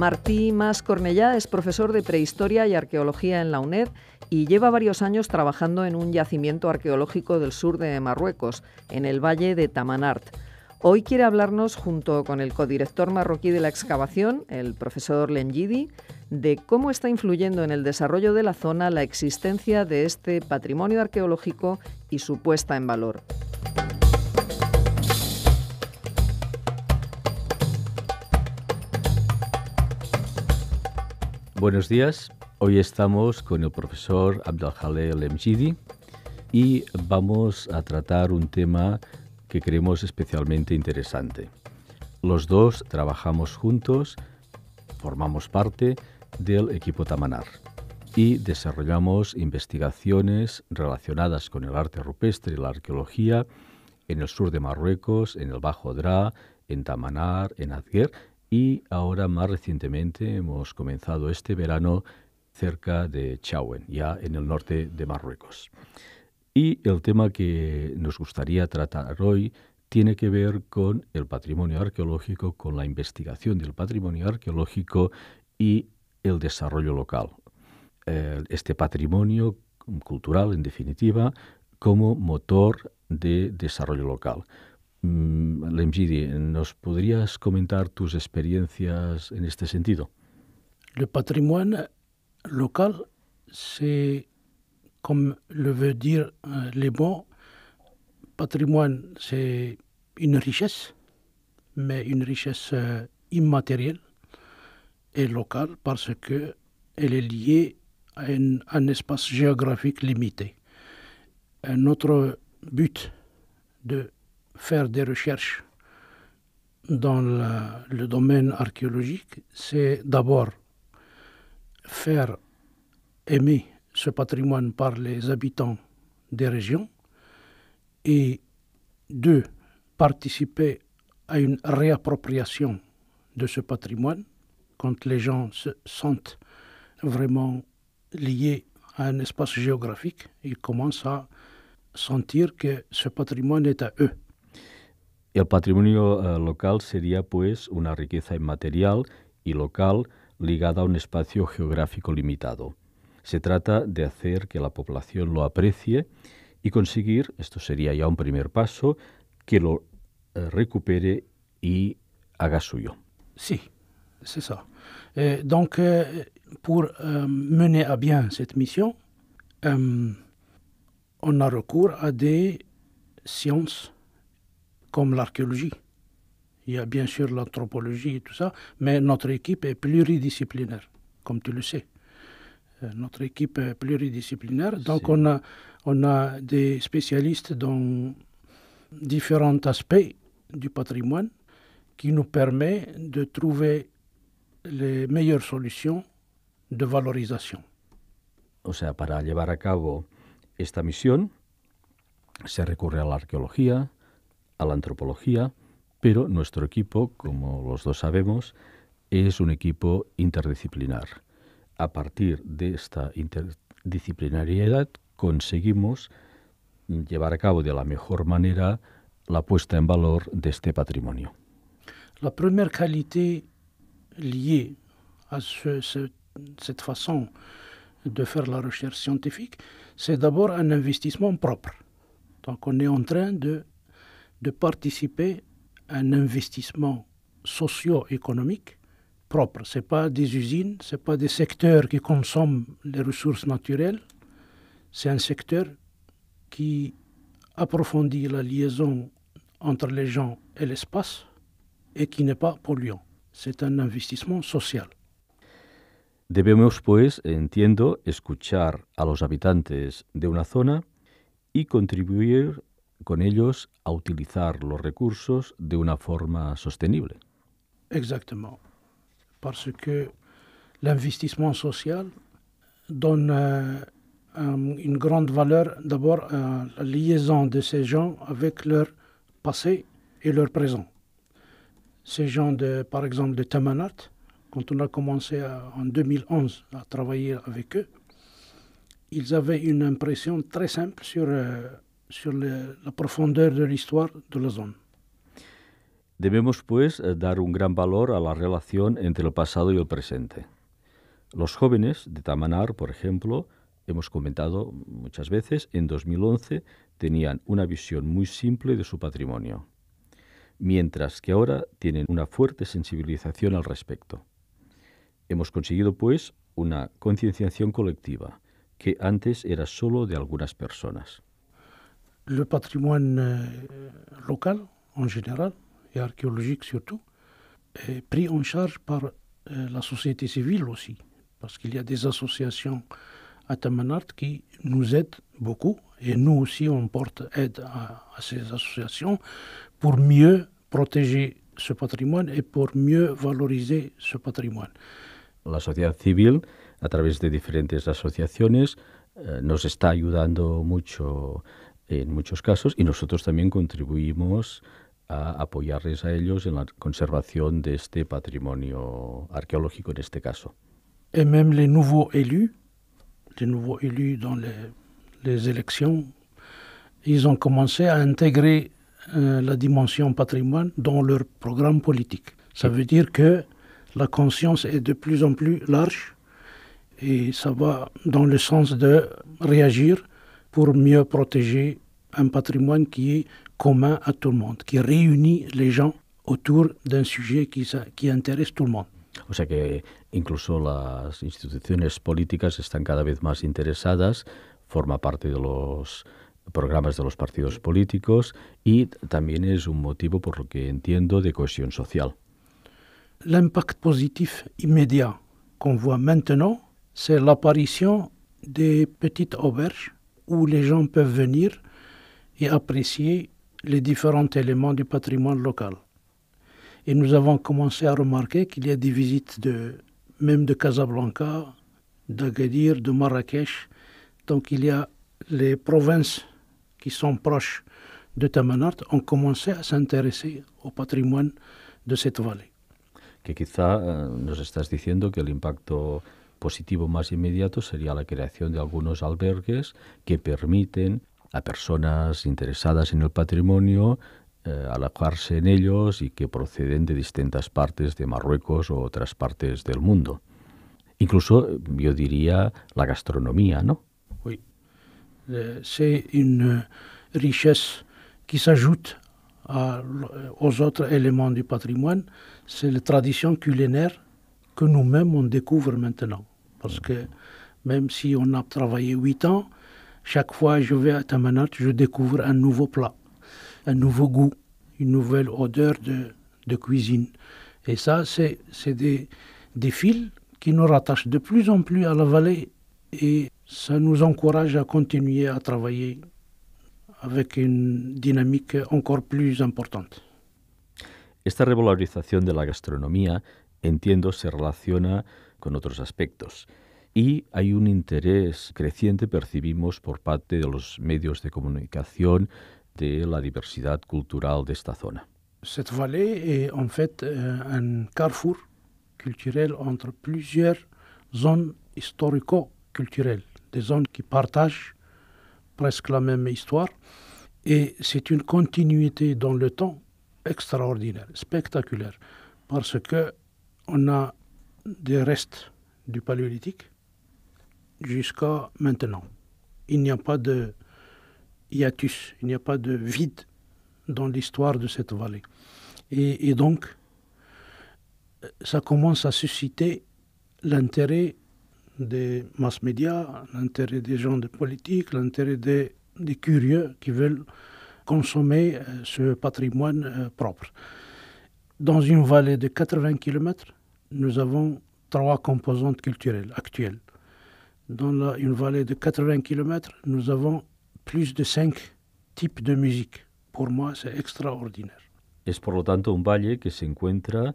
Martí Mas Cornellá es profesor de Prehistoria y Arqueología en la UNED y lleva varios años trabajando en un yacimiento arqueológico del sur de Marruecos, en el valle de Tamanart. Hoy quiere hablarnos, junto con el codirector marroquí de la excavación, el profesor Lengidi, de cómo está influyendo en el desarrollo de la zona la existencia de este patrimonio arqueológico y su puesta en valor. Buenos días, hoy estamos con el profesor Abdelhalel Lemjidi y vamos a tratar un tema que creemos especialmente interesante. Los dos trabajamos juntos, formamos parte del equipo Tamanar y desarrollamos investigaciones relacionadas con el arte rupestre y la arqueología en el sur de Marruecos, en el Bajo Dra, en Tamanar, en Azguer y ahora más recientemente hemos comenzado este verano cerca de Chauen, ya en el norte de Marruecos. Y el tema que nos gustaría tratar hoy tiene que ver con el patrimonio arqueológico, con la investigación del patrimonio arqueológico y el desarrollo local. Este patrimonio cultural, en definitiva, como motor de desarrollo local. Mm, nous commenter tes expériences en ce sentido? Le patrimoine local, c'est, comme le veut dire euh, les mots, patrimoine, c'est une richesse, mais une richesse euh, immatérielle et locale parce qu'elle est liée à un, à un espace géographique limité. Un autre but de faire des recherches dans le domaine archéologique, c'est d'abord faire aimer ce patrimoine par les habitants des régions et deux, participer à une réappropriation de ce patrimoine quand les gens se sentent vraiment liés à un espace géographique, ils commencent à sentir que ce patrimoine est à eux. El patrimonio eh, local sería pues una riqueza inmaterial y local ligada a un espacio geográfico limitado. Se trata de hacer que la población lo aprecie y conseguir, esto sería ya un primer paso, que lo eh, recupere y haga suyo. Sí, es eso. Entonces, eh, donc, mener à bien cette mission, on a recours à des comme l'archéologie. Il y a bien sûr l'anthropologie et tout ça, mais notre équipe est pluridisciplinaire, comme tu le sais. Euh, notre équipe est pluridisciplinaire, donc on a, on a des spécialistes dans différents aspects du patrimoine qui nous permet de trouver les meilleures solutions de valorisation. O sea, para llevar a cabo esta misión se recurre à l'archéologie. a la antropología, pero nuestro equipo, como los dos sabemos, es un equipo interdisciplinar. A partir de esta interdisciplinariedad conseguimos llevar a cabo de la mejor manera la puesta en valor de este patrimonio. La primera calidad liée a esta ce, cette façon de hacer la recherche scientifique, c'est d'abord un investissement propio. Donc on est en train de de participer à un investissement socio-économique propre. Ce pas des usines, ce pas des secteurs qui consomment les ressources naturelles, c'est un secteur qui approfondit la liaison entre les gens et l'espace et qui n'est pas polluant. C'est un investissement social. Debemos, pues, entiendo, escuchar a los habitantes de una zona y contribuir con ellos à utilizar los ressources de una sostenible. Exactement. Parce que l'investissement social donne euh, une grande valeur d'abord à la liaison de ces gens avec leur passé et leur présent. Ces gens, de, par exemple, de Tamanat, quand on a commencé en 2011 à travailler avec eux, ils avaient une impression très simple sur euh, sur la profondeur de l'histoire de la zona. Debemos, pues, eh, dar un gran valor a la relación entre el pasado y el presente. Los jóvenes de Tamanar, por ejemplo, hemos comentado muchas veces, en 2011 tenían una visión muy simple de su patrimonio, mientras que ahora tienen una fuerte sensibilización al respecto. Hemos conseguido, pues, una concienciación colectiva, que antes era solo de algunas personas. le patrimoine euh, local en général, et archéologique surtout, est pris en charge par euh, la société civile aussi, parce qu'il y a des associations à Tamanart qui nous aident beaucoup, et nous aussi on porte aide à, ces associations pour mieux protéger ce patrimoine et pour mieux valoriser ce patrimoine. La société civile, à travers de différentes associations, eh, nous est está ayudando mucho en muchos casos y nosotros también contribuimos a apoyarles a ellos en la conservation de ce patrimoine archéologique en este caso. Et même les nouveaux élus, les nouveaux élus dans les, les élections, ils ont commencé à intégrer euh, la dimension patrimoine dans leur programme politique. Ça veut dire que la conscience est de plus en plus large et ça va dans le sens de réagir pour mieux protéger un patrimoine qui est commun à tout le monde, qui réunit les gens autour d'un sujet qui, qui intéresse tout le monde. O sea que incluso las instituciones políticas están cada vez más interesadas, forma parte de los programas de los partidos políticos y también es un motivo, por lo que entiendo, de cohésion social. L'impact positif immédiat qu'on voit maintenant, c'est l'apparition des petites auberges où les gens peuvent venir et apprécier les différents éléments du patrimoine local. Et nous avons commencé à remarquer qu'il y a des visites de, même de Casablanca, d'Agadir, de Marrakech. Donc il y a les provinces qui sont proches de Tamanart ont commencé à s'intéresser au patrimoine de cette vallée. Que quizá eh, nos estás diciendo que el impacto positivo más inmediato sería la creación de algunos albergues que permiten a personas interesadas en el patrimonio eh, alojarse en ellos y que proceden de distintas partes de Marruecos o otras partes del mundo. Incluso, eh, yo diría, la gastronomía, ¿no? es eh, una C'est une richesse qui s'ajoute aux otros elementos del patrimonio. C'est la tradition culinaire que nous mismos on ahora Parce que même si on a travaillé huit ans, chaque fois que je vais à Tamanat, je découvre un nouveau plat, un nouveau goût, une nouvelle odeur de, cuisine. Et ça, c'est des, fils qui nous rattachent de plus en plus à la vallée et ça nous encourage à continuer à travailler avec une dynamique encore plus importante. Esta revalorización de la gastronomía, entiendo, se relaciona con otros aspectos. Y hay un interés creciente, percibimos, por parte de los medios de comunicación de la diversidad cultural de esta zona. Cette vallée est en fait euh, un carrefour culturel entre plusieurs zones histórico-culturelles, des zones qui partagent presque la même histoire. Et c'est une continuité dans le temps extraordinaire, spectaculaire, parce que des restes du paléolithique jusqu'à maintenant. Il n'y a pas de hiatus, il n'y a pas de vide dans l'histoire de cette vallée. Et, donc, ça commence à susciter l'intérêt des masses médias, l'intérêt des gens de politique, l'intérêt des, des, curieux qui veulent consommer euh, ce patrimoine euh, propre. Dans une vallée de 80 km, nous avons trois composantes culturelles actuelles. Dans la, une vallée de 80 km, nous avons plus de cinco types de música. Para moi, c'est extraordinaire. Es por lo tanto un valle que se encuentra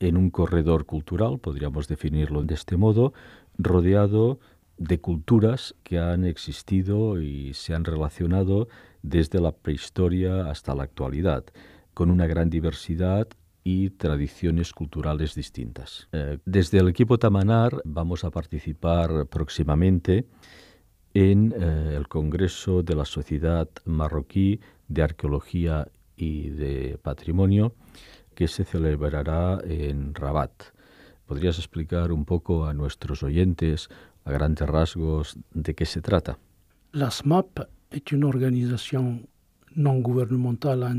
en un corredor cultural, podríamos definirlo de este modo, rodeado de culturas que han existido y se han relacionado desde la prehistoria hasta la actualidad, con una gran diversidad y tradiciones culturales distintas. Eh, desde el equipo Tamanar vamos a participar próximamente en eh, el Congreso de la Sociedad Marroquí de Arqueología y de Patrimonio que se celebrará en Rabat. ¿Podrías explicar un poco a nuestros oyentes, a grandes rasgos, de qué se trata? La SMAP es una organización no gubernamental a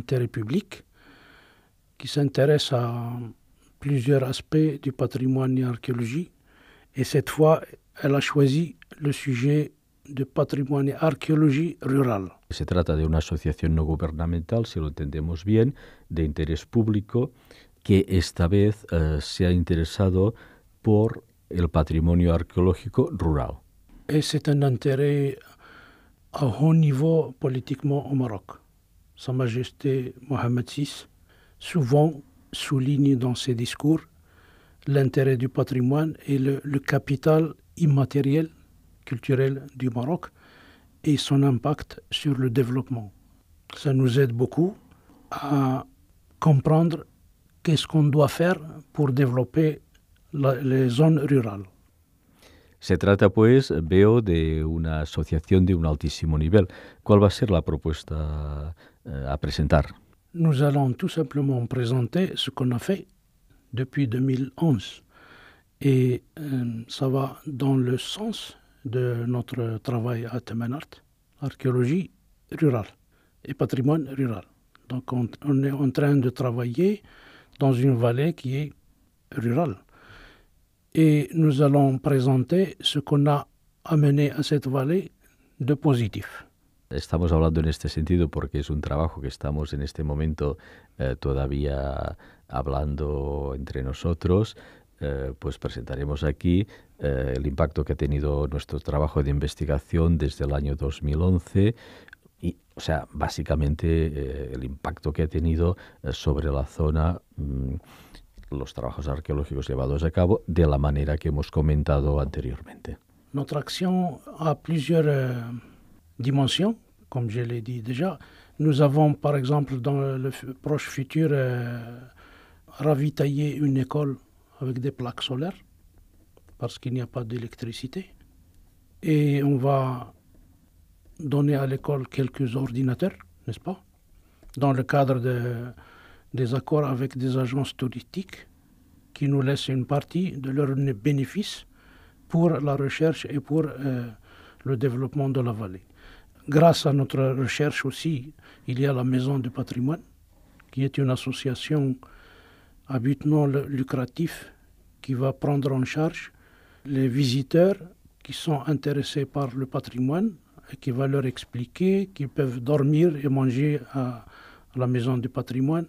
qui s'intéresse à plusieurs aspects du patrimoine et archéologie. Et cette fois, elle a choisi le sujet de patrimoine et archéologie rural. Se trata de una asociación no gubernamental, si lo entendemos bien, de interés público, que esta vez intéressée eh, se ha interesado por el patrimonio arqueológico rural. Et c'est un intérêt à haut niveau politiquement au Maroc. Sa Majesté Mohamed VI souvent souligne dans ses discours l'intérêt du patrimoine et le, capital immatériel culturel du Maroc et son impact sur le développement. Ça nous aide beaucoup à comprendre qu'est-ce qu'on doit faire pour développer les zones rurales. Se trata, pues, veo, de una asociación de un altísimo nivel. ¿Cuál va a ser la propuesta à eh, a nous allons tout simplement présenter ce qu'on a fait depuis 2011. Et euh, ça va dans le sens de notre travail à Temenart, archéologie rurale et patrimoine rural. Donc on, est en train de travailler dans une vallée qui est rurale. Et nous allons présenter ce qu'on a amené à cette vallée de positif. Estamos hablando en este sentido porque es un trabajo que estamos en este momento eh, todavía hablando entre nosotros, eh, pues presentaremos aquí eh, el impacto que ha tenido nuestro trabajo de investigación desde el año 2011 y, o sea, básicamente el impacto que ha tenido sobre la zona mm, los trabajos arqueológicos llevados a cabo de la manera que hemos comentado anteriormente. Nuestra acción a plusieurs Dimension, comme je l'ai dit déjà. Nous avons, par exemple, dans le proche futur, euh, ravitaillé une école avec des plaques solaires, parce qu'il n'y a pas d'électricité. Et on va donner à l'école quelques ordinateurs, n'est-ce pas Dans le cadre des accords avec des agences touristiques qui nous laissent une partie de leurs bénéfices pour la recherche et pour euh, le développement de la vallée grâce à notre recherche aussi, il y a la Maison du patrimoine, qui est une association à but non lucratif qui va prendre en charge les visiteurs qui sont intéressés par le patrimoine et qui va leur expliquer qu'ils peuvent dormir et manger à, la Maison du patrimoine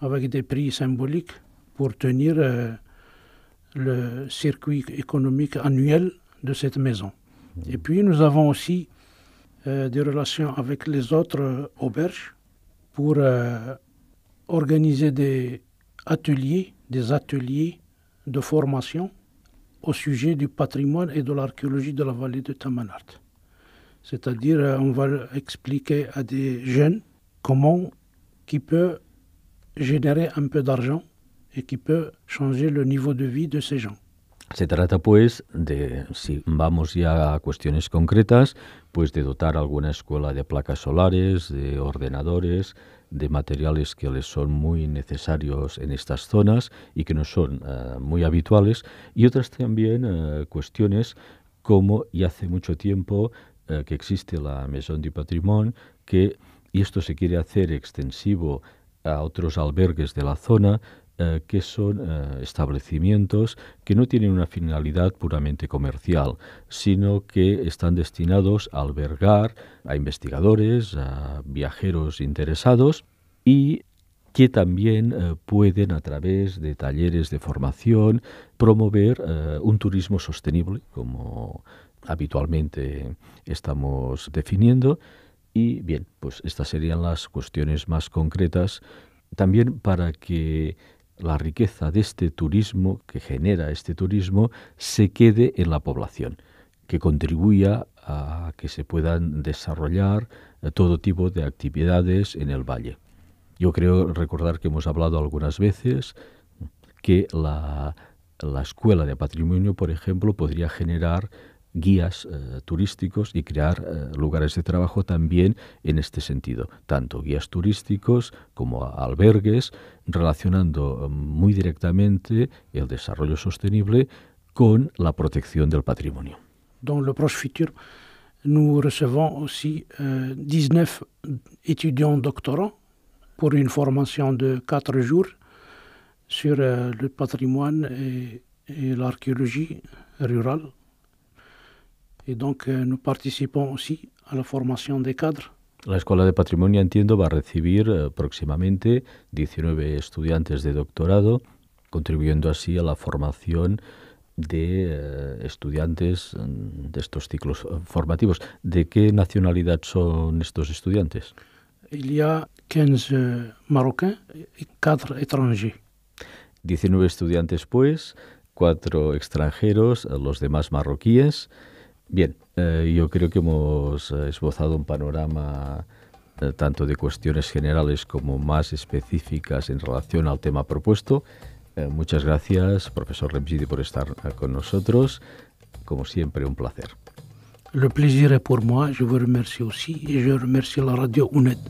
avec des prix symboliques pour tenir euh, le circuit économique annuel de cette maison. Et puis nous avons aussi euh, des relations avec les autres euh, auberges pour euh, organiser des ateliers, des ateliers de formation au sujet du patrimoine et de l'archéologie de la vallée de Tamanart. C'est-à-dire, on va expliquer à des jeunes comment qui peut générer un peu d'argent et qui peut changer le niveau de vie de ces gens. Se trata pues de, si vamos ya a cuestiones concretas, pues de dotar alguna escuela de placas solares, de ordenadores, de materiales que les son muy necesarios en estas zonas y que no son eh, muy habituales, y otras también eh, cuestiones como, y hace mucho tiempo eh, que existe la Maison du Patrimoine, que, y esto se quiere hacer extensivo a otros albergues de la zona, eh, que son eh, establecimientos que no tienen una finalidad puramente comercial, sino que están destinados a albergar a investigadores, a viajeros interesados y que también eh, pueden a través de talleres de formación promover un turismo sostenible, como habitualmente estamos definiendo. Y bien, pues estas serían las cuestiones más concretas también para que la riqueza de este turismo, que genera este turismo, se quede en la población, que contribuya a que se puedan desarrollar eh, todo tipo de actividades en el valle. Yo creo recordar que hemos hablado algunas veces que la, la escuela de patrimonio, por ejemplo, podría generar guías eh, turísticos y crear eh, lugares de trabajo también en este sentido, tanto guías turísticos como albergues, relacionando eh, muy directamente el desarrollo sostenible con la protección del patrimonio. En el próximo futuro nous recevons 19 euh, étudiants doctorants pour une formation de 4 jours sur el euh, le patrimoine la et l'archéologie ...y donc, euh, nous participons la formación de cadres. La Escuela de Patrimonio, entiendo, va a recibir eh, próximamente 19 estudiantes de doctorado, contribuyendo así a la formación de eh, estudiantes mm, de estos ciclos eh, formativos. ¿De qué nacionalidad son estos estudiantes? Il 15 marroquíes y 4 étrangers. 19 estudiantes, pues, 4 extranjeros, los demás marroquíes. Bien, eh, yo creo que hemos eh, esbozado un panorama eh, tanto de cuestiones generales como más específicas en relación al tema propuesto. muchas gracias, profesor Remsidi, por estar con nosotros. Como siempre, un placer. Le plaisir est pour moi. Je vous remercie aussi et je remercie la radio UNED.